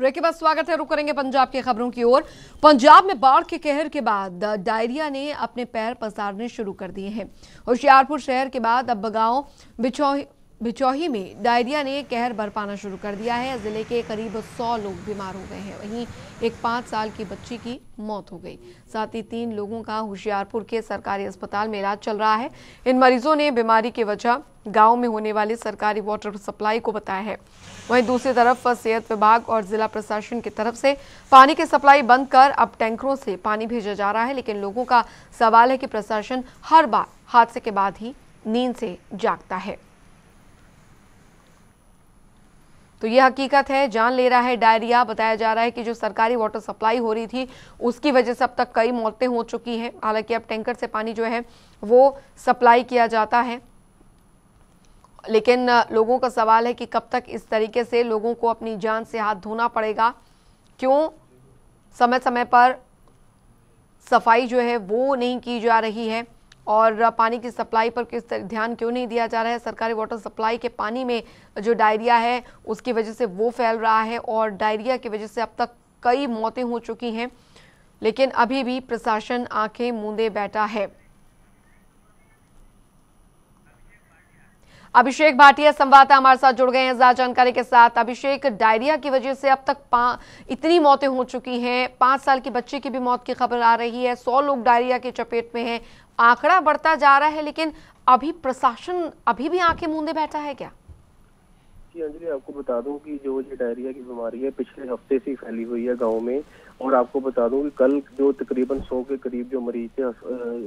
Break के बाद स्वागत है रुक करेंगे पंजाब की खबरों की ओर पंजाब में बाढ़ के कहर के बाद डायरिया ने अपने पैर पसारने शुरू कर दिए हैं होशियारपुर शहर के बाद अब गांव बिछौ बिचौही में डायरिया ने कहर बरपाना शुरू कर दिया है जिले के करीब 100 लोग बीमार हो गए हैं वहीं एक पाँच साल की बच्ची की मौत हो गई साथ ही तीन लोगों का होशियारपुर के सरकारी अस्पताल में इलाज चल रहा है इन मरीजों ने बीमारी की वजह गांव में होने वाले सरकारी वाटर सप्लाई को बताया है वहीं दूसरी तरफ सेहत विभाग और जिला प्रशासन की तरफ से पानी की सप्लाई बंद कर अब टैंकरों से पानी भेजा जा रहा है लेकिन लोगों का सवाल है कि प्रशासन हर बार हादसे के बाद ही नींद से जागता है तो ये हकीकत है जान ले रहा है डायरिया बताया जा रहा है कि जो सरकारी वाटर सप्लाई हो रही थी उसकी वजह से अब तक कई मौतें हो चुकी हैं हालांकि अब टैंकर से पानी जो है वो सप्लाई किया जाता है लेकिन लोगों का सवाल है कि कब तक इस तरीके से लोगों को अपनी जान से हाथ धोना पड़ेगा क्यों समय समय पर सफाई जो है वो नहीं की जा रही है और पानी की सप्लाई पर किस तरह ध्यान क्यों नहीं दिया जा रहा है सरकारी वाटर सप्लाई के पानी में जो डायरिया है उसकी वजह से वो फैल रहा है और डायरिया की वजह से अब तक कई मौतें हो चुकी हैं लेकिन अभी भी प्रशासन आंखें मूंदे बैठा है अभिषेक भाटिया संवाददाता हमारे साथ जुड़ गए हैं ज्यादा जानकारी के साथ अभिषेक डायरिया की वजह से अब तक इतनी मौतें हो चुकी हैं पांच साल की बच्ची की भी मौत की खबर आ रही है सौ लोग डायरिया के चपेट में हैं आंकड़ा बढ़ता जा रहा है लेकिन अभी प्रशासन अभी भी आंखें मूंदे बैठा है क्या जी अंजलि हाँ आपको बता दूं कि जो ये डायरिया की बीमारी है पिछले हफ्ते से फैली हुई है गांव में और आपको बता दूं कि कल जो तकरीबन 100 के करीब जो मरीज थे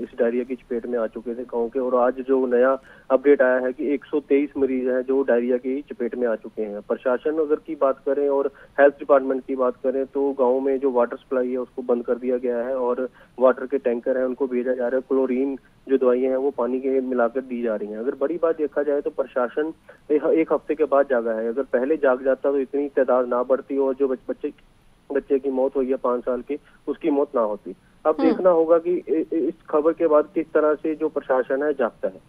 इस डायरिया की चपेट में आ चुके थे गांव के और आज जो नया अपडेट आया है कि 123 मरीज हैं जो डायरिया की चपेट में आ चुके हैं प्रशासन अगर की बात करें और हेल्थ डिपार्टमेंट की बात करें तो गाँव में जो वाटर सप्लाई है उसको बंद कर दिया गया है और वाटर के टैंकर है उनको भेजा जा रहा है क्लोरीन जो दवाइयां हैं वो पानी के मिलाकर दी जा रही हैं अगर बड़ी बात देखा जाए तो प्रशासन एक हफ्ते के बाद जागा है अगर पहले जाग जाता तो इतनी तादाद ना बढ़ती और जो बच्चे बच्चे की मौत हुई है पांच साल की उसकी मौत ना होती अब हाँ। देखना होगा कि इस खबर के बाद किस तरह से जो प्रशासन है जागता है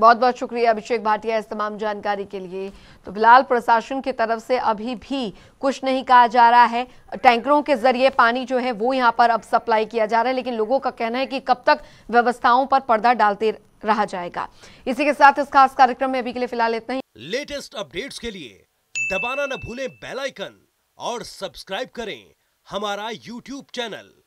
बहुत बहुत शुक्रिया अभिषेक भाटिया इस तमाम जानकारी के लिए तो फिलहाल प्रशासन की तरफ से अभी भी कुछ नहीं कहा जा रहा है टैंकरों के जरिए पानी जो है वो यहाँ पर अब सप्लाई किया जा रहा है लेकिन लोगों का कहना है कि कब तक व्यवस्थाओं पर पर्दा डालते रहा जाएगा इसी के साथ इस खास कार्यक्रम में अभी के लिए फिलहाल इतना ही लेटेस्ट अपडेट के लिए दबाना न भूले बेलाइकन और सब्सक्राइब करें हमारा यूट्यूब चैनल